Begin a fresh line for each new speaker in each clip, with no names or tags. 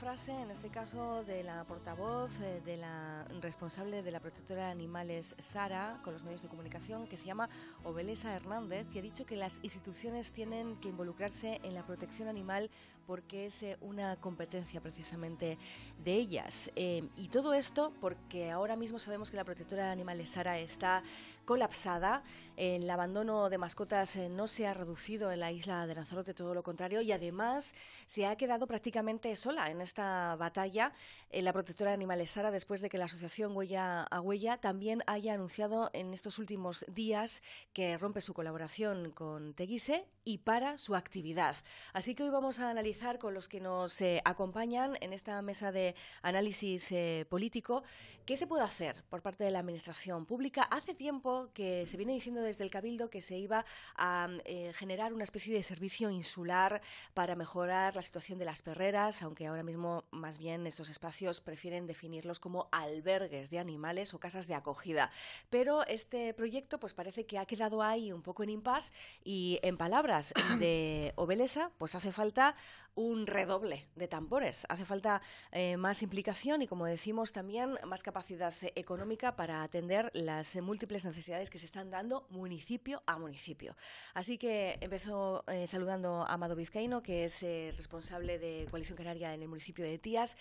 frase, en este caso de la portavoz, eh, de la responsable de la protectora de animales, Sara, con los medios de comunicación, que se llama Obelesa Hernández, que ha dicho que las instituciones tienen que involucrarse en la protección animal porque es eh, una competencia precisamente de ellas. Eh, y todo esto porque ahora mismo sabemos que la protectora de animales, Sara, está colapsada, el abandono de mascotas no se ha reducido en la isla de Lanzarote, todo lo contrario, y además se ha quedado prácticamente sola en esta batalla eh, la protectora de animales Sara después de que la asociación Huella a Huella también haya anunciado en estos últimos días que rompe su colaboración con Teguise y para su actividad. Así que hoy vamos a analizar con los que nos eh, acompañan en esta mesa de análisis eh, político qué se puede hacer por parte de la Administración Pública. Hace tiempo que se viene diciendo desde el Cabildo que se iba a generar una especie de servicio insular para mejorar la situación de las perreras, aunque ahora mismo más bien estos espacios prefieren definirlos como albergues de animales o casas de acogida. Pero este proyecto pues parece que ha quedado ahí un poco en impas y en palabras de Obelesa pues hace falta un redoble de tampones. hace falta eh, más implicación y como decimos también más capacidad económica para atender las múltiples necesidades que se están dando municipio a municipio. Así que empezó eh, saludando a Amado Vizcaíno, que es eh, responsable de Coalición Canaria en el municipio de Tías,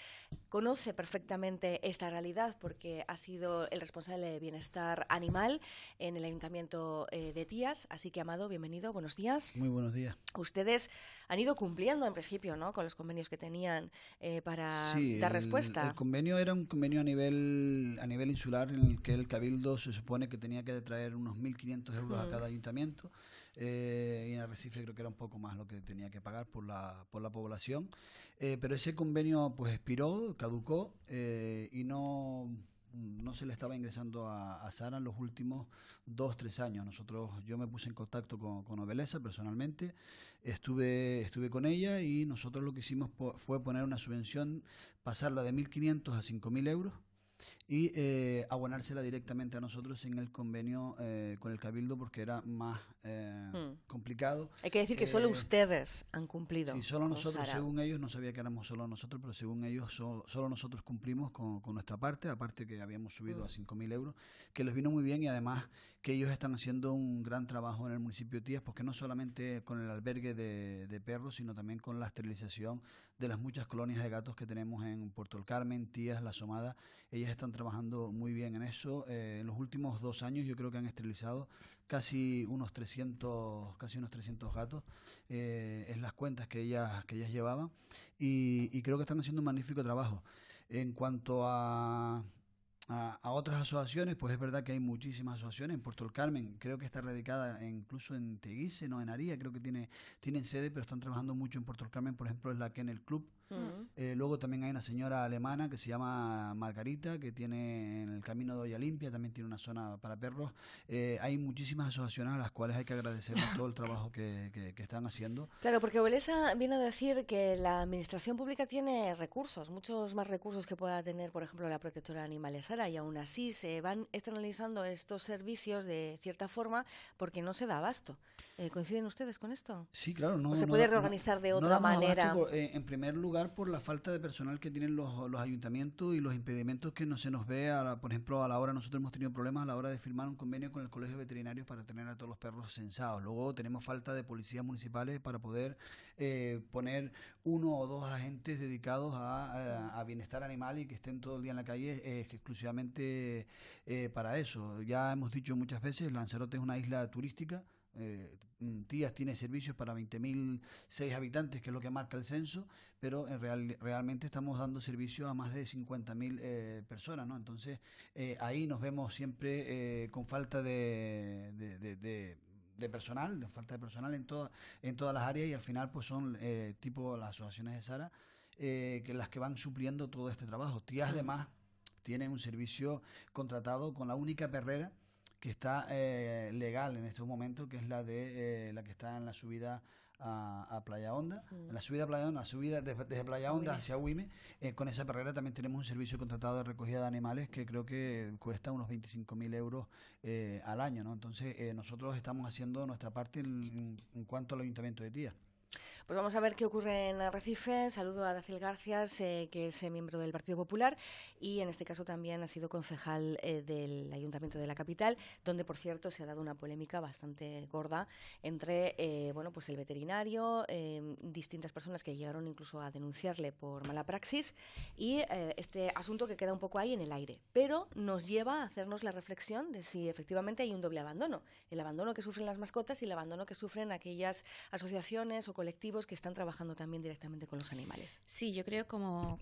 conoce perfectamente esta realidad porque ha sido el responsable de bienestar animal en el ayuntamiento eh, de Tías. Así que, Amado, bienvenido, buenos días.
Muy buenos días.
Ustedes han ido cumpliendo en principio ¿no? con los convenios que tenían eh, para dar respuesta. El
convenio era un convenio a nivel, a nivel insular en el que el Cabildo se supone que tenía que traer unos 1.500 euros a cada ayuntamiento. Eh, y en Arrecife creo que era un poco más lo que tenía que pagar por la, por la población. Eh, pero ese convenio pues expiró, caducó eh, y no no se le estaba ingresando a, Sara en los últimos dos, tres años. Nosotros, yo me puse en contacto con, con personalmente, estuve, estuve con ella y nosotros lo que hicimos fue poner una subvención, pasarla de 1.500 a 5.000 euros y eh, abonársela directamente a nosotros en el convenio eh, con el Cabildo porque era más eh, hmm. complicado. Hay que decir que solo eh,
ustedes han cumplido. Sí, solo nosotros, según
ellos, no sabía que éramos solo nosotros, pero según ellos, solo nosotros cumplimos con, nuestra parte, aparte que habíamos subido a 5.000 hmm. euros, que les vino muy bien y además que ellos están haciendo un gran trabajo en el municipio de Tías, porque no solamente con el albergue de, de perros, sino también con la esterilización de las muchas colonias de gatos que tenemos en Puerto del Carmen, Tías, La Somada, ellas están trabajando muy bien en eso. Eh, en los últimos dos años yo creo que han esterilizado casi unos 300, casi unos 300 gatos eh, en las cuentas que ellas, que ellas llevaban y, creo que están haciendo un magnífico trabajo. En cuanto a, a, otras asociaciones, pues es verdad que hay muchísimas asociaciones. En Puerto del Carmen creo que está radicada incluso en Teguise, no en Aría, creo que tiene, tienen sede, pero están trabajando mucho en Puerto del Carmen, por ejemplo, es la que en el club eh, luego también hay una señora alemana que se llama Margarita, que tiene en el camino de Olla Limpia, también tiene una zona para perros. Eh, hay muchísimas asociaciones a las cuales hay que agradecer todo el trabajo que, que, están haciendo.
Claro, porque Bolesa viene a decir que la administración pública tiene recursos, muchos más recursos que pueda tener, por ejemplo, la protectora de animales Sara, y aún así se van externalizando estos servicios de cierta forma porque no se da abasto. Eh, ¿Coinciden ustedes con esto?
Sí, claro. No, ¿O se puede reorganizar de otra manera? en primer lugar, por la falta de personal que tienen los, ayuntamientos y los impedimentos que no se nos ve, por ejemplo, a la hora, nosotros hemos tenido problemas a la hora de firmar un convenio con el Colegio Veterinario para tener a todos los perros censados. Luego tenemos falta de policías municipales para poder eh, poner uno o dos agentes dedicados eh, a, bienestar animal y que estén todo el día en la calle eh, exclusivamente para eso. Ya hemos dicho muchas veces, Lanzarote es una isla turística Tías eh, tiene servicios para 20.006 habitantes, que es lo que marca el censo, pero realmente estamos dando servicios a más de 50.000 eh, personas, ¿no? Entonces, eh, ahí nos vemos siempre con falta de, personal, de falta de personal en, en todas las áreas y al final pues son tipo las asociaciones de Sara que las que van supliendo todo este trabajo. Tías además tiene un servicio contratado con la única perrera que está eh, legal en estos momentos, que es la de eh, la que está en la subida a, Playa Honda, la subida a Playa Honda, la subida desde, Playa Honda hacia Huime. Eh, con esa barrera también tenemos un servicio contratado de recogida de animales que creo que cuesta unos 25.000 euros al año, ¿no? Entonces nosotros estamos haciendo nuestra parte en, en cuanto al Ayuntamiento de Tía.
Pues vamos a ver qué ocurre en Arrecife. Saludo a Dacil Garcias, que es eh, miembro del Partido Popular y en este caso también ha sido concejal eh, del Ayuntamiento de la capital, donde por cierto se ha dado una polémica bastante gorda entre eh, bueno, pues el veterinario, em, distintas personas que llegaron incluso a denunciarle por mala praxis y este asunto que queda un poco ahí en el aire, pero nos lleva a hacernos la reflexión de si efectivamente hay un doble abandono, el abandono que sufren las mascotas y el abandono que sufren aquellas asociaciones o colectivos que están trabajando también directamente con los animales.
Sí, yo creo, como,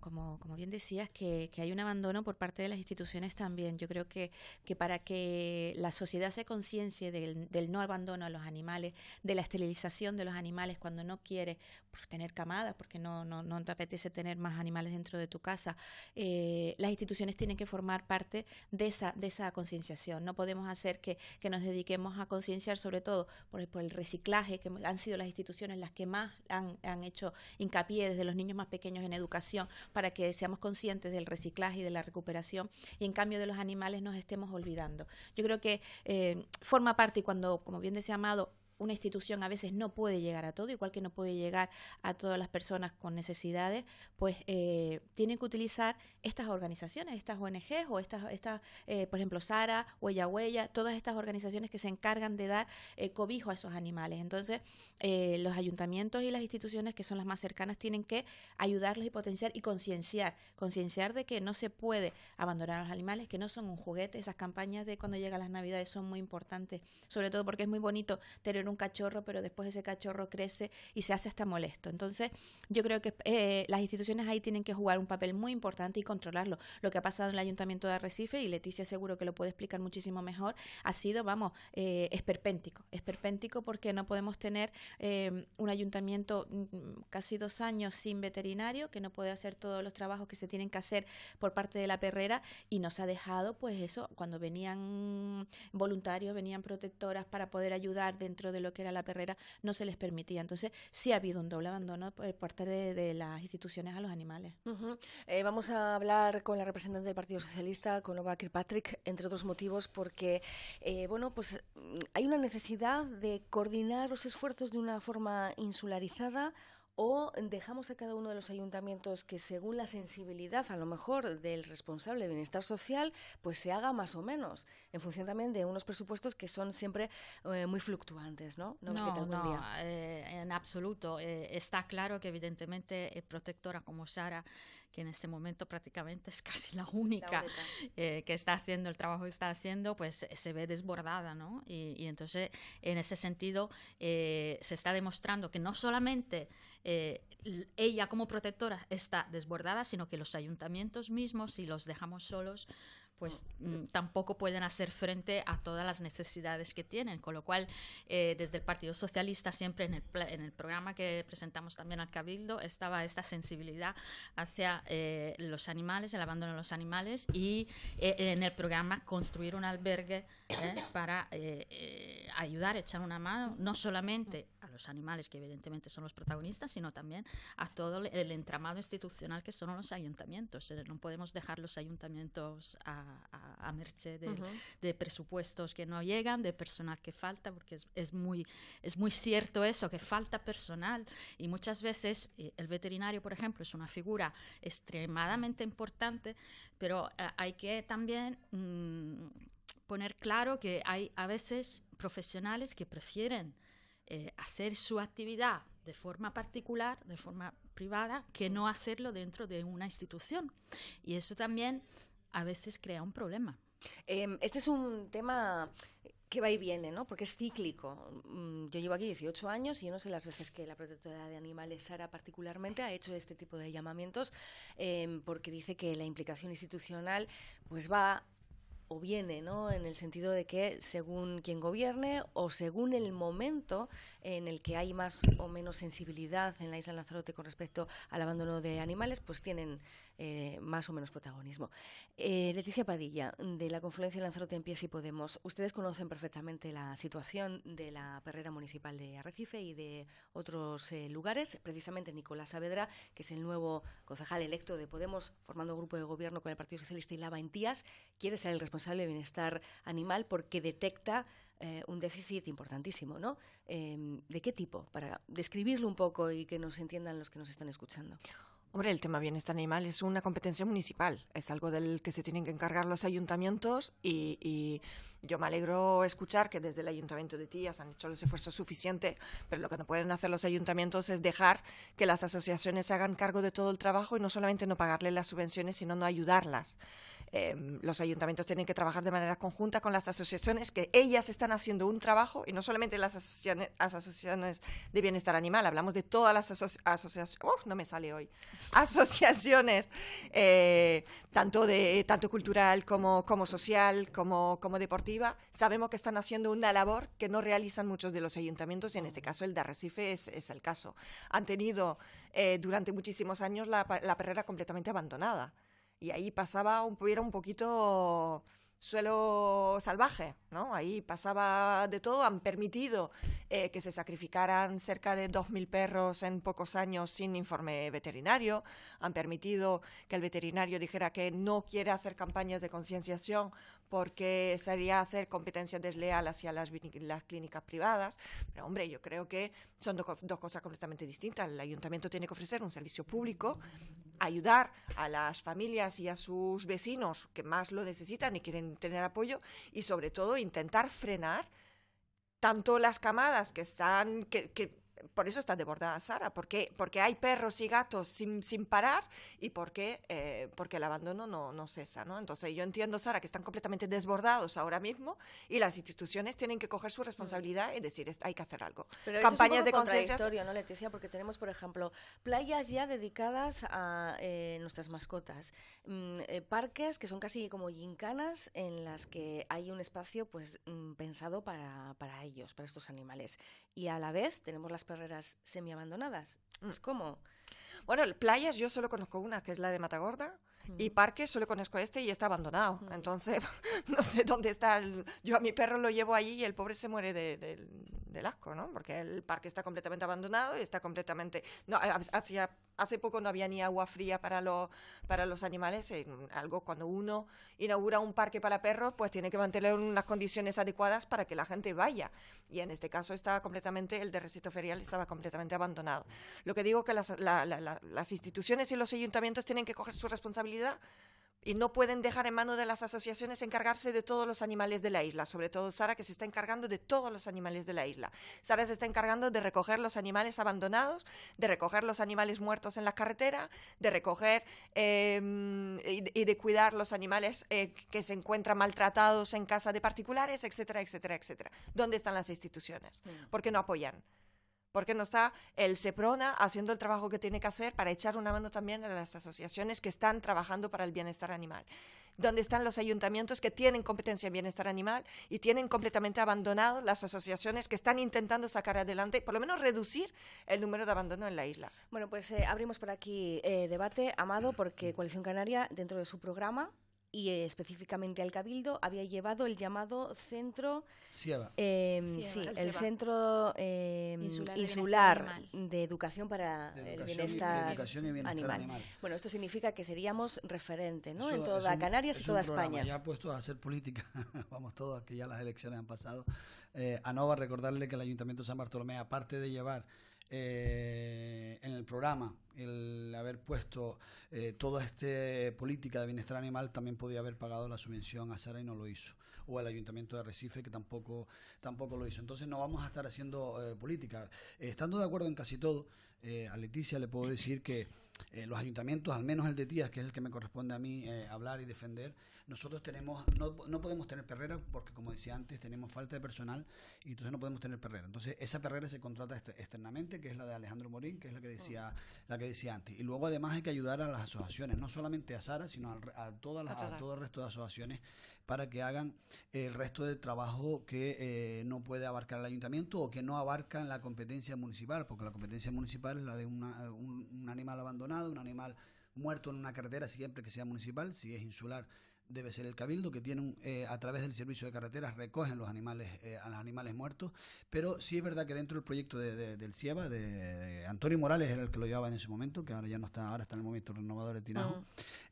bien decías, que, hay un abandono por parte de las instituciones también. Yo creo que, que para que la sociedad se conciencie del no abandono a los animales, de la esterilización de los animales cuando no quiere, pues, tener camadas, porque no, no, te apetece tener más animales dentro de tu casa. Eh, las instituciones tienen que formar parte de esa, concienciación. No podemos hacer que, nos dediquemos a concienciar sobre todo por el, reciclaje, que han sido las instituciones las que más han, hecho hincapié desde los niños más pequeños en educación para que seamos conscientes del reciclaje y de la recuperación y en cambio de los animales nos estemos olvidando. Yo creo que eh, forma parte y cuando, como bien decía Amado, una institución a veces no puede llegar a todo, igual que no puede llegar a todas las personas con necesidades, pues eh, tienen que utilizar estas organizaciones, estas ONGs o estas, eh, por ejemplo, Sara, Huella Huella, todas estas organizaciones que se encargan de dar eh, cobijo a esos animales. Entonces, los ayuntamientos y las instituciones que son las más cercanas tienen que ayudarles y potenciar y concienciar, concienciar de que no se puede abandonar a los animales, que no son un juguete. Esas campañas de cuando llegan las navidades son muy importantes, sobre todo porque es muy bonito tener un cachorro, pero después ese cachorro crece y se hace hasta molesto. Entonces, yo creo que eh, las instituciones ahí tienen que jugar un papel muy importante y controlarlo. Lo que ha pasado en el Ayuntamiento de Arrecife, y Leticia seguro que lo puede explicar muchísimo mejor, ha sido, vamos, eh, esperpéntico. Esperpéntico porque no podemos tener eh, un ayuntamiento mm, mm, casi dos años sin veterinario, que no puede hacer todos los trabajos que se tienen que hacer por parte de la perrera, y nos ha dejado, pues eso, cuando venían voluntarios, venían protectoras para poder ayudar dentro de de lo que era la perrera no se les permitía. Entonces sí ha habido un doble abandono por parte de, las instituciones a los animales.
Eh, vamos a hablar con la representante del Partido Socialista, con Ova Kirkpatrick, entre otros motivos, porque eh, bueno, pues mm, hay una necesidad de coordinar los esfuerzos de una forma insularizada o dejamos a cada uno de los ayuntamientos que según la sensibilidad a lo mejor del responsable de bienestar social pues se haga más o menos en función
también de unos presupuestos que son siempre eh, muy fluctuantes no no, no, eh, en absoluto eh, está claro que evidentemente protectora como Sara que en este momento prácticamente es casi la única, eh, que está haciendo el trabajo que está haciendo, pues se ve desbordada, ¿no? Y, entonces, en ese sentido, eh, se está demostrando que no solamente eh, ella como protectora está desbordada, sino que los ayuntamientos mismos, si los dejamos solos, pues mm. Mm, tampoco pueden hacer frente a todas las necesidades que tienen. Con lo cual, eh, desde el Partido Socialista, siempre en el, programa que presentamos también al Cabildo, estaba esta sensibilidad hacia eh, los animales, el abandono de los animales y eh, en el programa construir un albergue para ayudar, echar una mano, no solamente a los animales, que evidentemente son los protagonistas, sino también a todo el entramado institucional que son los ayuntamientos. No podemos dejar los ayuntamientos a a, merced de, presupuestos que no llegan, de personal que falta, porque es, muy, es muy cierto eso, que falta personal. Y muchas veces eh, el veterinario, por ejemplo, es una figura extremadamente importante, pero eh, hay que también mm, poner claro que hay a veces profesionales que prefieren eh, hacer su actividad de forma particular, de forma privada, que no hacerlo dentro de una institución. Y eso también a veces crea un problema. Em, este es un
tema que va y viene, ¿no? Porque es cíclico. Mm, yo llevo aquí 18 años y no sé las veces que la protectora de animales, Sara, particularmente, ha hecho este tipo de llamamientos em, porque dice que la implicación institucional pues va o viene, ¿no? En el sentido de que según quien gobierne o según el momento en el que hay más o menos sensibilidad en la isla de Lanzarote con respecto al abandono de animales, pues tienen eh, más o menos protagonismo. Eh, Leticia Padilla, de la Confluencia Lanzarote en Pies y Podemos, ustedes conocen perfectamente la situación de la perrera municipal de Arrecife y de otros eh, lugares. Precisamente Nicolás Saavedra, que es el nuevo concejal electo de Podemos, formando grupo de gobierno con el Partido Socialista y Lava en Tías, quiere ser el responsable de bienestar animal porque detecta un déficit importantísimo, ¿no? ¿De qué tipo? Para describirlo un poco y que nos entiendan los que nos están escuchando. Hombre, el tema bienestar animal es una
competencia municipal, es algo del que se tienen que encargar los ayuntamientos y, y yo me alegro escuchar que desde el ayuntamiento de Tías han hecho los esfuerzos suficientes, pero lo que no pueden hacer los ayuntamientos es dejar que las asociaciones se hagan cargo de todo el trabajo y no solamente no pagarles las subvenciones, sino no ayudarlas. Em, los ayuntamientos tienen que trabajar de manera conjunta con las asociaciones, que ellas están haciendo un trabajo y no solamente las asociaciones, de bienestar animal, hablamos de todas las asociaciones, ¡oh! no me sale hoy, asociaciones, eh, tanto, de, tanto cultural como, como social, como, como deportiva Sabemos que están haciendo una labor que no realizan muchos de los ayuntamientos y en este caso el de Arrecife es, el caso. Han tenido eh, durante muchísimos años la, la, perrera completamente abandonada y ahí pasaba un, era un poquito suelo salvaje. ¿no? Ahí pasaba de todo, han permitido eh, que se sacrificaran cerca de 2.000 perros en pocos años sin informe veterinario, han permitido que el veterinario dijera que no quiere hacer campañas de concienciación porque sería hacer competencia desleal hacia las, clínicas privadas. Pero hombre, yo creo que son dos cosas completamente distintas. El ayuntamiento tiene que ofrecer un servicio público, ayudar a las familias y a sus vecinos que más lo necesitan y quieren tener apoyo y sobre todo intentar frenar tanto las camadas que están, que, por eso está desbordada Sara, porque, porque hay perros y gatos sin, sin parar y porque, eh, porque el abandono no, no cesa. ¿no? Entonces yo entiendo, Sara, que están completamente desbordados ahora mismo y las instituciones tienen que coger su mm. responsabilidad y decir, hay que hacer algo. Campañas de conciencia.
¿no, Leticia? Porque tenemos, por ejemplo, playas ya dedicadas a eh, nuestras mascotas, mm, eh, parques que son casi como gincanas en las que hay un espacio pues mm, pensado para, para ellos, para estos animales. Y a la vez tenemos las perreras semi-abandonadas? Mm. Es pues, como... Bueno, playas yo solo conozco una, que es la de Matagorda,
y mm. parques solo conozco este y está abandonado. Mm. Entonces, no sé dónde está. Yo a mi perro lo llevo allí y el pobre se muere de, de, del asco, ¿no? Porque el parque está completamente abandonado y está completamente... No, hacia hace poco no había ni agua fría para los, animales, algo cuando uno inaugura un parque para perros, pues tiene que mantener unas condiciones adecuadas para que la gente vaya. Y en este caso estaba completamente, el de recinto ferial estaba completamente abandonado. Lo que digo que las, las instituciones y los ayuntamientos tienen que coger su responsabilidad y no pueden dejar en manos de las asociaciones encargarse de todos los animales de la isla, sobre todo Sara que se está encargando de todos los animales de la isla. Sara se está encargando de recoger los animales abandonados, de recoger los animales muertos en la carretera, de recoger em, y, de cuidar los animales eh, que se encuentran maltratados en casa de particulares, etcétera, etcétera, etcétera. ¿Dónde están las instituciones? Mm. ¿Por qué no apoyan? porque no está el SEPRONA haciendo el trabajo que tiene que hacer para echar una mano también a las asociaciones que están trabajando para el bienestar animal? ¿Dónde están los ayuntamientos que tienen competencia en bienestar animal y tienen completamente abandonado las asociaciones que están intentando sacar adelante, por lo menos reducir el número de abandono en la isla?
Bueno, pues eh, abrimos por aquí eh, debate, Amado, porque Coalición Canaria, dentro de su programa, y eh, específicamente al Cabildo había llevado el llamado centro
em, sí el,
centro em, insular, de, educación para el bienestar, animal. bueno esto significa que seríamos referente no en toda Canarias y toda España ya
puesto a hacer política vamos todos que ya las elecciones han pasado eh, a Nova recordarle que el Ayuntamiento de San Bartolomé aparte de llevar eh, en el programa, el haber puesto eh, toda esta política de bienestar animal también podía haber pagado la subvención a Sara y no lo hizo, o al Ayuntamiento de Recife que tampoco, tampoco lo hizo. Entonces no vamos a estar haciendo eh, política. estando de acuerdo en casi todo, a Leticia le puedo decir que eh, los ayuntamientos, al menos el de Tías, que es el que me corresponde a mí eh, hablar y defender, nosotros tenemos no, podemos tener perrera porque, como decía antes, tenemos falta de personal y entonces no podemos tener perrera. Entonces, esa perrera se contrata este, externamente, que es la de Alejandro Morín, que es la que decía, la que decía antes. Y luego, además, hay que ayudar a las asociaciones, no solamente a Sara, sino a, todas todo el resto de asociaciones para que hagan eh, el resto del trabajo que no puede abarcar el ayuntamiento o que no abarca la competencia municipal, porque la competencia municipal es la de un animal abandonado un animal muerto en una carretera, siempre que sea municipal, si es insular debe ser el cabildo, que tiene eh, a través del servicio de carreteras recogen los animales, eh, a los animales muertos, pero sí es verdad que dentro del proyecto de, del CIEBA de, Antonio Morales era el que lo llevaba en ese momento, que ahora ya no está, ahora está en el momento renovador de Tinajo,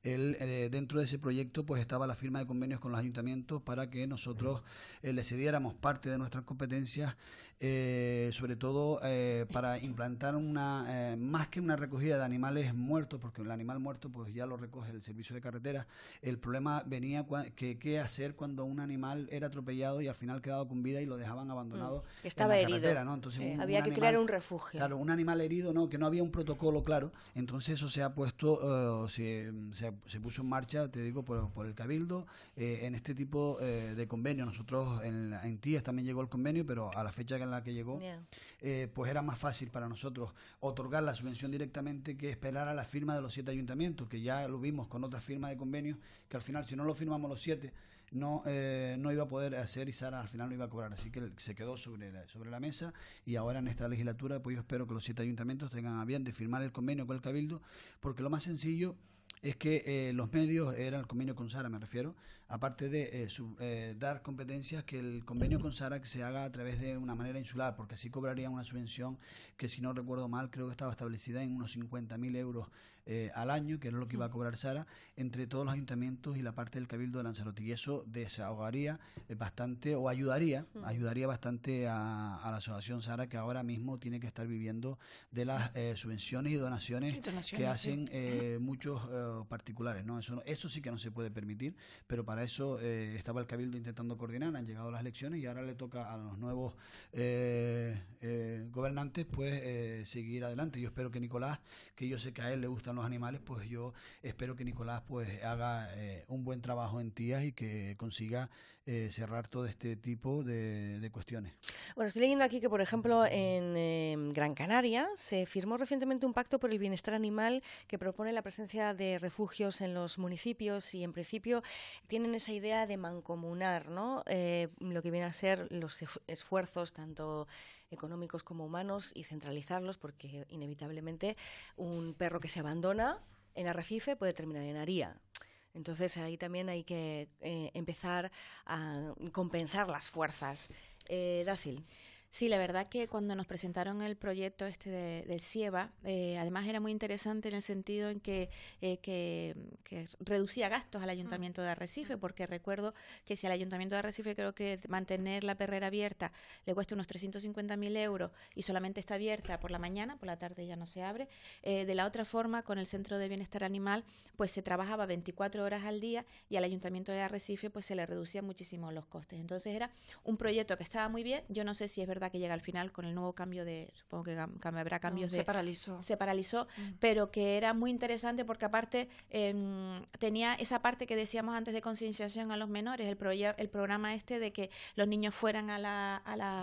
eh, dentro de ese proyecto pues estaba la firma de convenios con los ayuntamientos para que nosotros le cediéramos parte de nuestras competencias, sobre todo para implantar una, más que una recogida de animales muertos, porque el animal muerto pues ya lo recoge el servicio de carretera el problema venía qué hacer cuando un animal era atropellado y al final quedado con vida y lo dejaban abandonado. Mm, estaba en la herido. había que crear un refugio. Claro, un animal herido, no, que no había un protocolo claro. Entonces eso se ha puesto, eh, se, puso en marcha, te digo, por, el Cabildo, eh, en este tipo eh, de convenios. Nosotros en, en también llegó el convenio, pero a la fecha en la que llegó, pues era más fácil para nosotros otorgar la subvención directamente que esperar a la firma de los siete ayuntamientos, que ya lo vimos con otras firmas de convenios, que al final se si no lo firmamos los siete, no, eh, no iba a poder hacer y Sara al final no iba a cobrar. Así que se quedó sobre la, sobre la mesa y ahora en esta legislatura, pues yo espero que los siete ayuntamientos tengan a bien de firmar el convenio con el Cabildo, porque lo más sencillo es que eh, los medios, era el convenio con Sara me refiero, aparte de eh, dar competencias, que el convenio con Sara que se haga a través de una manera insular, porque así cobraría una subvención que si no recuerdo mal creo que estaba establecida en unos 50.000 euros eh, al año, que era lo que iba a cobrar Sara, entre todos los ayuntamientos y la parte del Cabildo de Lanzarote. Y eso desahogaría eh, bastante o ayudaría, ayudaría bastante a, la Asociación Sara, que ahora mismo tiene que estar viviendo de las eh, subvenciones y donaciones, que hacen muchos particulares. ¿no? Eso, eso sí que no se puede permitir, pero para eso estaba el Cabildo intentando coordinar, han llegado las elecciones y ahora le toca a los nuevos gobernantes pues seguir adelante. Yo espero que Nicolás, que yo sé que a él le gusta los animales, pues yo espero que Nicolás pues haga eh, un buen trabajo en Tías y que consiga eh, cerrar todo este tipo de, cuestiones.
Bueno, estoy leyendo aquí que, por ejemplo, en em, Gran Canaria se firmó recientemente un pacto por el bienestar animal que propone la presencia de refugios en los municipios y, en principio, tienen esa idea de mancomunar ¿no? Eh, lo que viene a ser los esfuerzos tanto económicos como humanos y centralizarlos porque inevitablemente un perro que se abandona en arrecife puede terminar en haría. Entonces ahí también hay que eh, empezar a compensar las fuerzas. Eh, Dácil. Sí, la verdad que cuando nos presentaron el proyecto este
de, del CIEVA, eh, además era muy interesante en el sentido en que, eh, que, reducía gastos al Ayuntamiento de Arrecife, mm. porque recuerdo que si al Ayuntamiento de Arrecife creo que mantener la perrera abierta le cuesta unos 350.000 euros y solamente está abierta por la mañana, por la tarde ya no se abre, eh, de la otra forma con el Centro de Bienestar Animal pues se trabajaba 24 horas al día y al Ayuntamiento de Arrecife pues se le reducían muchísimo los costes. Entonces era un proyecto que estaba muy bien, yo no sé si es verdad que llega al final con el nuevo cambio de, supongo que habrá cambios de... Se paralizó. Se paralizó, mm. pero que era muy interesante porque aparte em, tenía esa parte que decíamos antes de concienciación a los menores, el, el programa este de que los niños fueran a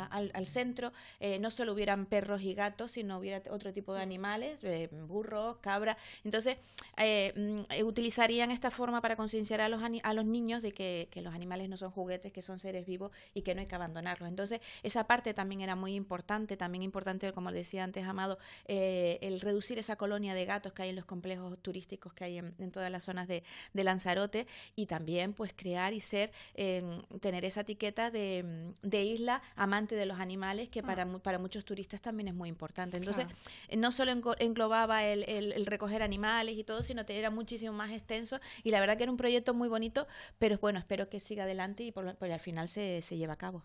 al, al, centro, eh, no solo hubieran perros y gatos, sino hubiera otro tipo de animales, eh, burros, cabras. Entonces, eh, mm, utilizarían esta forma para concienciar a los, a los niños de que, que los animales no son juguetes, que son seres vivos y que no hay que abandonarlos. Entonces, esa parte también era muy importante, también importante, como decía antes Amado, eh, el reducir esa colonia de gatos que hay en los complejos turísticos que hay en, todas las zonas de, Lanzarote y también pues crear y ser, em, tener esa etiqueta de, isla amante de los animales que para, ah. para muchos turistas también es muy importante. Entonces, eh, no solo englobaba el, recoger animales y todo, sino que era muchísimo más extenso y la verdad que era un proyecto muy bonito, pero bueno, espero que siga adelante y al final se, se lleva
a cabo.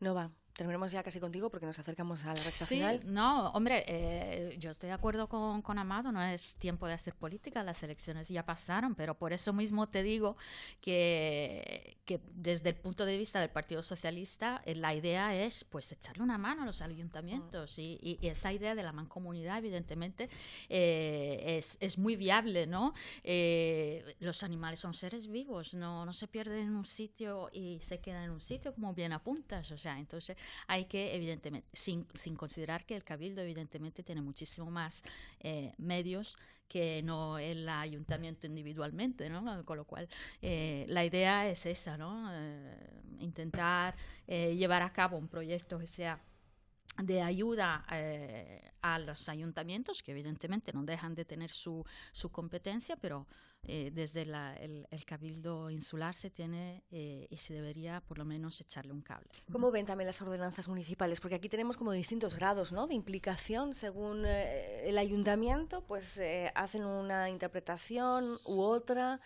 No va terminamos ya casi contigo porque nos acercamos a la recta sí,
No, hombre, eh, yo estoy de acuerdo con, Amado, no es tiempo de hacer política, las elecciones ya pasaron, pero por eso mismo te digo que, desde el punto de vista del Partido Socialista eh, la idea es pues echarle una mano a los ayuntamientos y, esa idea de la mancomunidad evidentemente eh, es, muy viable, ¿no? los animales son seres vivos, no, no se pierden en un sitio y se quedan en un sitio como bien apuntas, o sea, entonces hay que, evidentemente, sin, sin considerar que el Cabildo, evidentemente, tiene muchísimo más eh, medios que no el ayuntamiento individualmente, ¿no? Con lo cual, eh, la idea es esa, ¿no? Eh, intentar llevar a cabo un proyecto que sea de ayuda a los ayuntamientos, que evidentemente no dejan de tener su, su competencia, pero eh, desde el, Cabildo Insular se tiene eh, y se debería por lo menos echarle un cable.
¿Cómo ven también las ordenanzas municipales? Porque aquí tenemos como distintos grados ¿no? de implicación según eh, el ayuntamiento, pues hacen una interpretación u otra.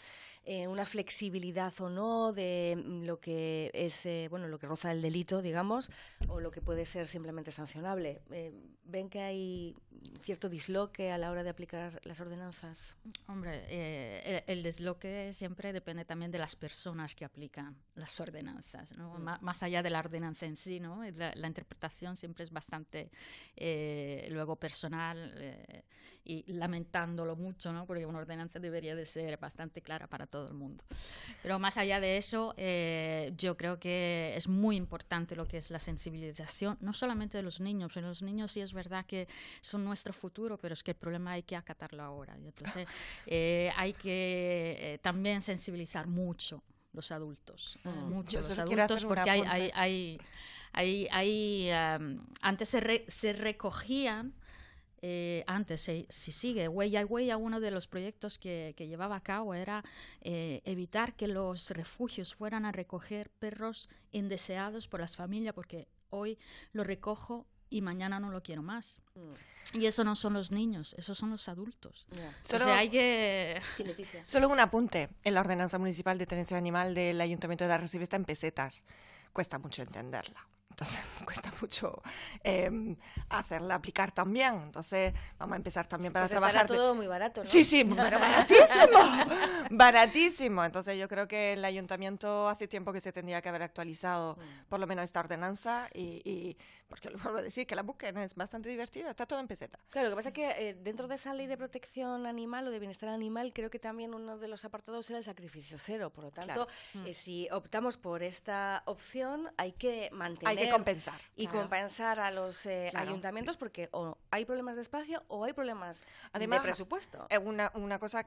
Eh, una flexibilidad o no de mm, lo que es, eh, bueno, lo que roza el delito, digamos, o lo que puede ser simplemente sancionable. Eh, ¿Ven que hay cierto disloque a la hora de aplicar las ordenanzas?
Hombre, el, desloque siempre depende también de las personas que aplican las ordenanzas, ¿no? Mm. Más allá de la ordenanza en sí, ¿no? La, interpretación siempre es bastante, luego, personal y lamentándolo mucho, ¿no? Porque una ordenanza debería de ser bastante clara para todos todo el mundo. Pero más allá de eso, eh, yo creo que es muy importante lo que es la sensibilización, no solamente de los niños, pero los niños sí es verdad que son nuestro futuro, pero es que el problema hay que acatarlo ahora. entonces eh, hay que eh, también sensibilizar mucho los adultos, mm. muchos adultos, porque hay, hay, hay, em, antes se, se recogían eh, antes, si sigue Huella Huella, uno de los proyectos que, llevaba a cabo era eh, evitar que los refugios fueran a recoger perros indeseados por las familias, porque hoy lo recojo y mañana no lo quiero más. Mm. Y eso no son los niños, esos son los adultos. Solo, hay que... un
apunte. En la ordenanza municipal de tenencia animal del Ayuntamiento de la está en pesetas. Cuesta mucho entenderla. Entonces me cuesta mucho em, hacerla aplicar también. Entonces vamos a empezar también para pues trabajar. todo muy barato, ¿no? Sí, sí, pero baratísimo. baratísimo. Entonces yo creo que el ayuntamiento hace tiempo que se tendría que haber actualizado mm. por lo menos esta ordenanza y, porque lo vuelvo a decir, que la busquen, es bastante divertida, está todo en peseta.
Claro, lo que pasa es que eh, dentro de esa ley de protección animal o de bienestar animal, creo que también uno de los apartados era el sacrificio cero. Por lo tanto, eh, si optamos por esta opción, hay que mantener compensar. Y compensar a los eh, ayuntamientos porque o hay problemas de espacio o hay problemas Además, de presupuesto. Eh, una, una cosa mm,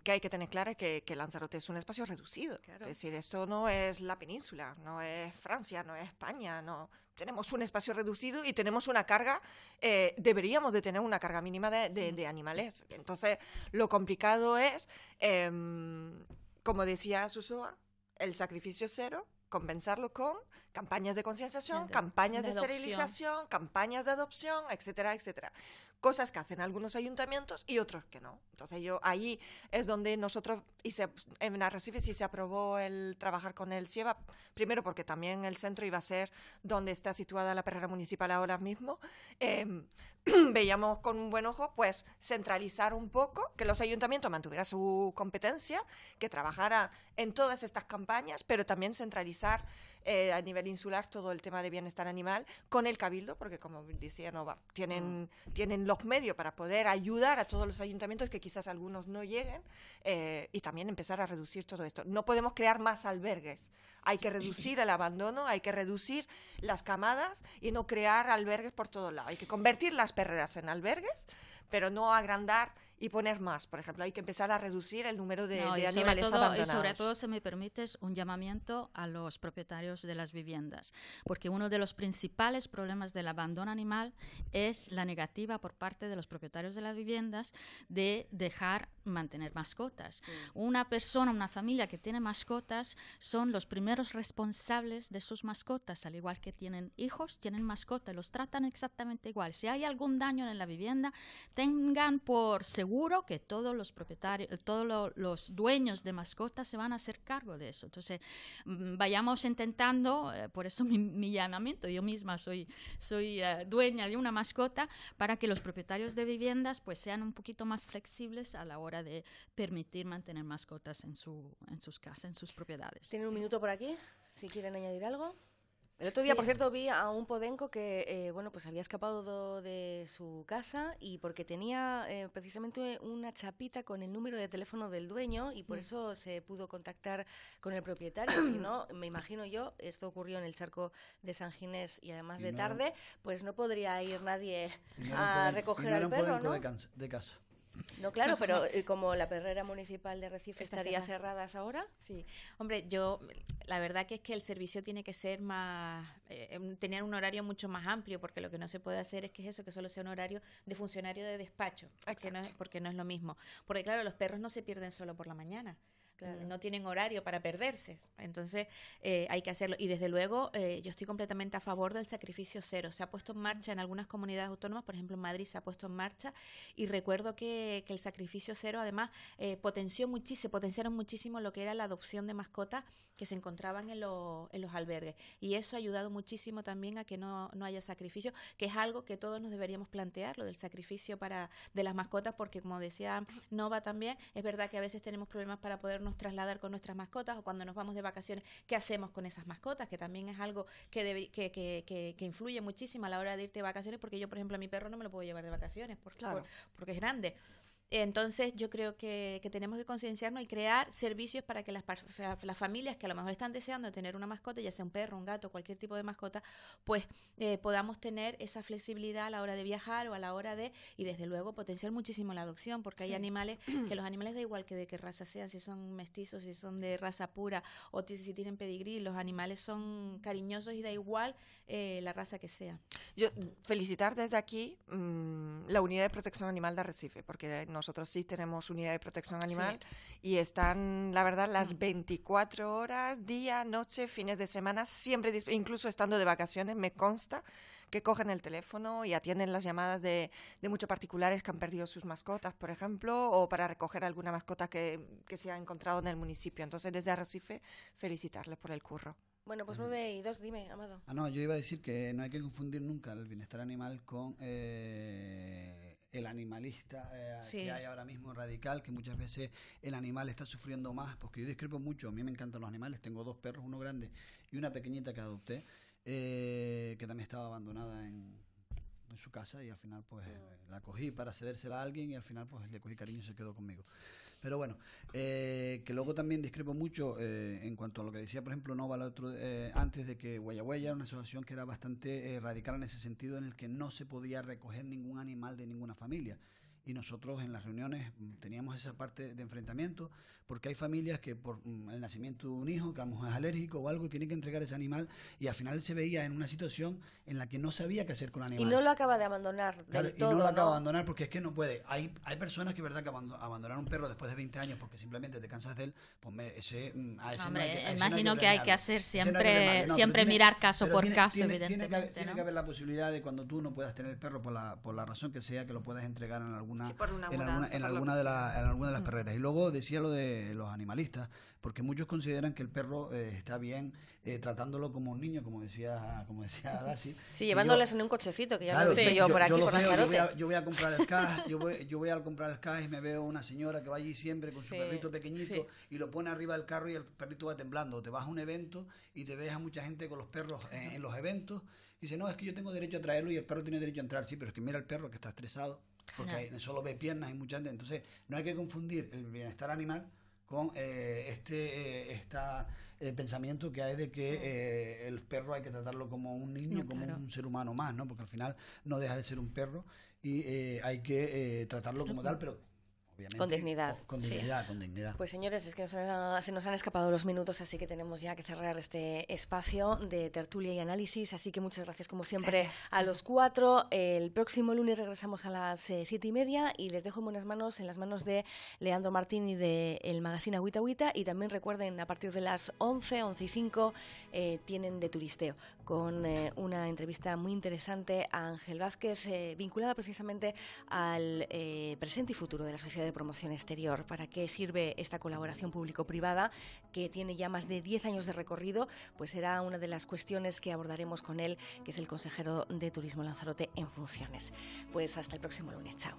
que, hay que tener clara es que,
Lanzarote es un espacio reducido. Es decir, esto no es la península, no es Francia, no es España, no tenemos un espacio reducido y tenemos una carga, eh, deberíamos de tener una carga mínima de, animales. Entonces, lo complicado es, em, como decía Susoa, el sacrificio cero, compensarlo con Campañas de concienciación, campañas de, esterilización, campañas de adopción, etcétera, etcétera. Cosas que hacen algunos ayuntamientos y otros que no. Entonces yo ahí es donde nosotros, y en Arrecife sí se aprobó el trabajar con el CIEVA, primero porque también el centro iba a ser donde está situada la perrera municipal ahora mismo. Em, veíamos con un buen ojo, pues centralizar un poco, que los ayuntamientos mantuvieran su competencia, que trabajara en todas estas campañas, pero también centralizar eh, a nivel insular todo el tema de bienestar animal con el cabildo, porque como decía Nova, tienen, mm. tienen los medios para poder ayudar a todos los ayuntamientos que quizás algunos no lleguen eh, y también empezar a reducir todo esto. No podemos crear más albergues, hay que reducir el abandono, hay que reducir las camadas y no crear albergues por todo lado Hay que convertir las perreras en albergues pero no agrandar y poner más. Por ejemplo, hay que empezar a reducir el número de, animales abandonados. Y sobre
todo, si me permites, un llamamiento a los propietarios de las viviendas, porque uno de los principales problemas del abandono animal es la negativa por parte de los propietarios de las viviendas de dejar mantener mascotas. Una persona, una familia que tiene mascotas son los primeros responsables de sus mascotas, al igual que tienen hijos, tienen mascotas, los tratan exactamente igual. Si hay algún daño en la vivienda, Tengan por seguro que todos los propietarios, todos los dueños de mascotas se van a hacer cargo de eso. Entonces, mm, vayamos intentando, eh, por eso mi, llamamiento, yo misma soy, soy eh, dueña de una mascota, para que los propietarios de viviendas pues sean un poquito más flexibles a la hora de permitir mantener mascotas en, su, en sus casas, en sus propiedades. ¿Tienen un minuto por aquí? Si quieren
añadir algo. El otro día, por cierto, vi a un podenco que, eh, bueno, pues había escapado de su casa y porque tenía eh, precisamente una chapita con el número de teléfono del dueño y por mm. eso se pudo contactar con el propietario. si no, me imagino yo, esto ocurrió en el charco de San Ginés y además de tarde, pues no podría ir nadie a recoger
al perro, ¿no?
No, claro, pero eh, como la perrera municipal de Recife estaría cerrada. ahora. Sí,
hombre, yo la verdad que es que el servicio tiene que ser más, eh, em, tener un horario mucho más amplio, porque lo que no se puede hacer es que es eso, que solo sea un horario de funcionario de despacho, no, porque no, es lo mismo. Porque claro, los perros no se pierden solo por la mañana, no tienen horario para perderse. Entonces eh, hay que hacerlo. Y desde luego eh, yo estoy completamente a favor del sacrificio cero. Se ha puesto en marcha en algunas comunidades autónomas, por ejemplo en Madrid se ha puesto en marcha y recuerdo que, el sacrificio cero además eh, potenció muchísimo, potenciaron muchísimo lo que era la adopción de mascotas que se encontraban en, los albergues. Y eso ha ayudado muchísimo también a que no, no haya sacrificio, que es algo que todos nos deberíamos plantear, lo del sacrificio para, de las mascotas, porque como decía Nova también, es verdad que a veces tenemos problemas para poder nos trasladar con nuestras mascotas o cuando nos vamos de vacaciones, qué hacemos con esas mascotas, que también es algo que, que, que, influye muchísimo a la hora de irte de vacaciones, porque yo, por ejemplo, a mi perro no me lo puedo llevar de vacaciones por, porque es grande. Entonces yo creo que, que tenemos que concienciarnos y crear servicios para que las, las, familias que a lo mejor están deseando tener una mascota, ya sea un perro, un gato, cualquier tipo de mascota, pues eh, podamos tener esa flexibilidad a la hora de viajar o a la hora de, y desde luego potenciar muchísimo la adopción, porque hay animales que los animales da igual que de qué raza sean, si son mestizos, si son de raza pura o si tienen pedigrí, los animales son cariñosos y da igual eh, la raza que sea.
Yo felicitar desde aquí mm, la Unidad de Protección Animal de Recife porque nosotros sí tenemos unidad de protección animal y están, la verdad, las 24 mm. horas, día, noche, fines de semana, siempre, incluso estando de vacaciones, me consta que cogen el teléfono y atienden las llamadas de, muchos particulares que han perdido sus mascotas, por ejemplo, o para recoger alguna mascota que, se ha encontrado en el municipio. Entonces, desde Arrecife, felicitarles por el curro.
Bueno, pues 9 y dos dime, Amado.
Ah, no, yo iba a decir que no hay que confundir nunca el bienestar animal con eh, el animalista eh, que hay ahora mismo radical, que muchas veces el animal está sufriendo más, porque yo discrepo mucho, a mí me encantan los animales, tengo dos perros, uno grande y una pequeñita que adopté, eh, que también estaba abandonada en, en su casa y al final pues ah. eh, la cogí para cedérsela a alguien y al final pues le cogí cariño y se quedó conmigo. Pero bueno, eh, que luego también discrepo mucho eh, en cuanto a lo que decía por ejemplo Nova otro, antes de que Huella era una asociación que era bastante radical en ese sentido en el que no se podía recoger ningún animal de ninguna familia y nosotros en las reuniones teníamos esa parte de enfrentamiento porque hay familias que por mm, el nacimiento de un hijo que a lo es alérgico o algo tiene que entregar ese animal y al final se veía en una situación en la que no sabía qué hacer con el animal. Y no lo
acaba de abandonar Y no lo acaba de abandonar
porque es que no puede. Hay, hay personas que verdad que abandonar un perro después de 20 años porque simplemente te cansas de él, pues ese, mm, a ese Hombre, imagino que, hay que hacer siempre siempre mirar caso por caso, evidentemente. Tiene que, haber, la posibilidad de cuando tú no puedas tener el perro por la, por la razón que sea que lo puedas entregar en algún en alguna, de las en mm. alguna de las perreras. Y luego decía lo de los animalistas, porque muchos consideran que el perro eh, está bien eh, tratándolo como un niño, como decía, como decía Dasi. Sí, llevándoles
en un cochecito, que ya lo yo, por aquí, por
yo, voy a, comprar el cas, yo voy, a comprar el caj y me veo una señora que va allí siempre con su perrito pequeñito y lo pone arriba del carro y el perrito va temblando. Te vas a un evento y te ves a mucha gente con los perros eh, en, los eventos. Y dice, no, es que yo tengo derecho a traerlo y el perro tiene derecho a entrar. Sí, pero es que mira el perro que está estresado, porque solo ve piernas y mucha gente. Entonces, no hay que confundir el bienestar animal con eh, este eh, eh, pensamiento que hay de que eh, el perro hay que tratarlo como un niño, como un ser humano más, ¿no? Porque al final no deja de ser un perro y hay que tratarlo como tal, pero con dignidad. Con, dignidad, con dignidad.
Pues señores, es que se nos han escapado los minutos, así que tenemos ya que cerrar este espacio de tertulia y análisis. Así que muchas gracias, como siempre, a los cuatro. El próximo lunes regresamos a las eh, siete y media y les dejo en buenas manos, en las manos de Leandro Martín y del magazine Agüita Agüita. Y también recuerden, a partir de las once, once y cinco, eh, tienen de turisteo con eh, una entrevista muy interesante a Ángel Vázquez, vinculada precisamente al presente y futuro de la sociedad de Promoción Exterior. ¿Para qué sirve esta colaboración público-privada que tiene ya más de 10 años de recorrido? Pues será una de las cuestiones que abordaremos con él, que es el consejero de Turismo Lanzarote en funciones. Pues hasta el próximo lunes. Chao.